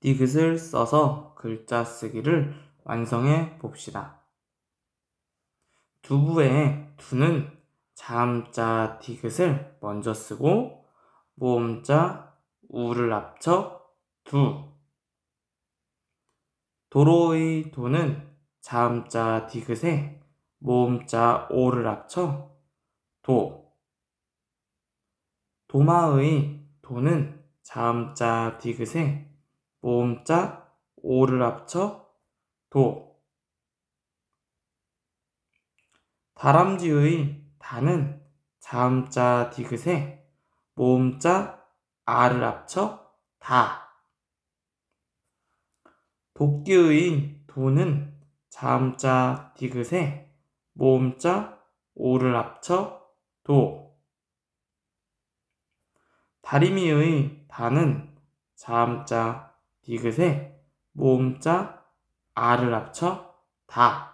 디귿을 써서 글자 쓰기를 완성해 봅시다. 두부의 두는 자음자 디귿을 먼저 쓰고 모음자 우를 합쳐 두 도로의 도는 자음자 디귿에 모음자 오를 합쳐 도 도마의 도는 자음자 디귿에 모음자 오를 합쳐 도 다람쥐의 다는 자음자 디귿에 모음자 아를 합쳐 다 도끼의 도는 자음자 디귿에 모음자 오를 합쳐 도 다리미의 다는 자음자 디귿에 모음자 아를 합쳐 다